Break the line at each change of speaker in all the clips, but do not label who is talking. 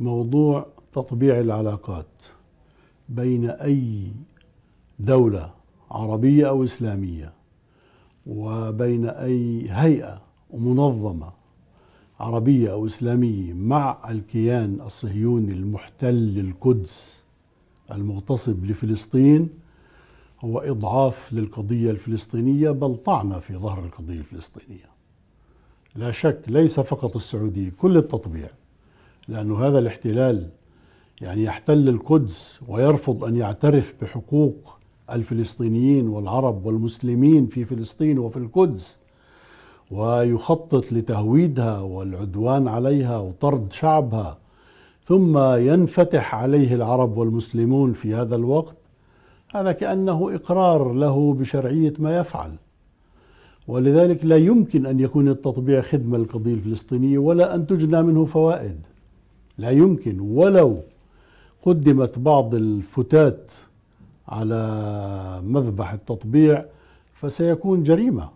موضوع تطبيع العلاقات بين أي دولة عربية أو إسلامية وبين أي هيئة ومنظمة عربية أو إسلامية مع الكيان الصهيوني المحتل للقدس المغتصب لفلسطين هو إضعاف للقضية الفلسطينية بل طعنة في ظهر القضية الفلسطينية لا شك ليس فقط السعودية كل التطبيع لأن هذا الاحتلال يعني يحتل القدس ويرفض أن يعترف بحقوق الفلسطينيين والعرب والمسلمين في فلسطين وفي القدس ويخطط لتهويدها والعدوان عليها وطرد شعبها ثم ينفتح عليه العرب والمسلمون في هذا الوقت هذا كانه اقرار له بشرعيه ما يفعل ولذلك لا يمكن ان يكون التطبيع خدمه للقضيه الفلسطينيه ولا ان تجنى منه فوائد لا يمكن ولو قدمت بعض الفتات على مذبح التطبيع فسيكون جريمه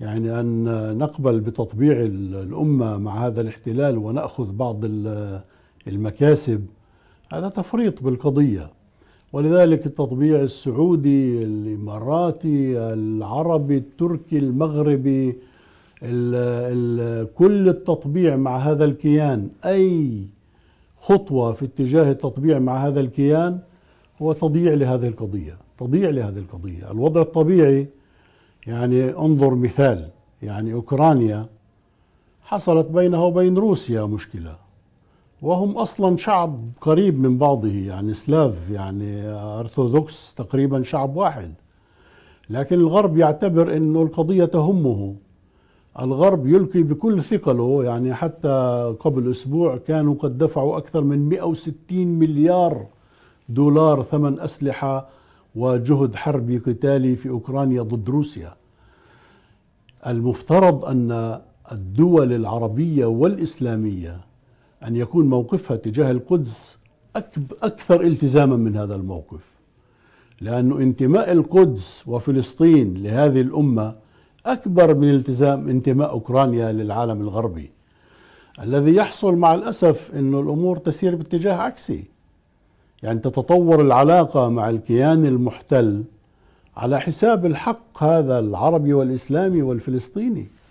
يعني ان نقبل بتطبيع الامه مع هذا الاحتلال وناخذ بعض المكاسب هذا تفريط بالقضيه ولذلك التطبيع السعودي الاماراتي العربي التركي المغربي كل التطبيع مع هذا الكيان أي خطوة في اتجاه التطبيع مع هذا الكيان هو تضييع لهذه القضية تضييع لهذه القضية الوضع الطبيعي يعني انظر مثال يعني أوكرانيا حصلت بينها وبين روسيا مشكلة وهم أصلا شعب قريب من بعضه يعني سلاف يعني أرثوذكس تقريبا شعب واحد لكن الغرب يعتبر أنه القضية تهمه الغرب يلقي بكل ثقله يعني حتى قبل أسبوع كانوا قد دفعوا أكثر من 160 مليار دولار ثمن أسلحة وجهد حربي قتالي في أوكرانيا ضد روسيا المفترض أن الدول العربية والإسلامية أن يكون موقفها تجاه القدس أكثر التزاما من هذا الموقف لأن انتماء القدس وفلسطين لهذه الأمة أكبر من التزام انتماء أوكرانيا للعالم الغربي الذي يحصل مع الأسف أن الأمور تسير باتجاه عكسي يعني تتطور العلاقة مع الكيان المحتل على حساب الحق هذا العربي والإسلامي والفلسطيني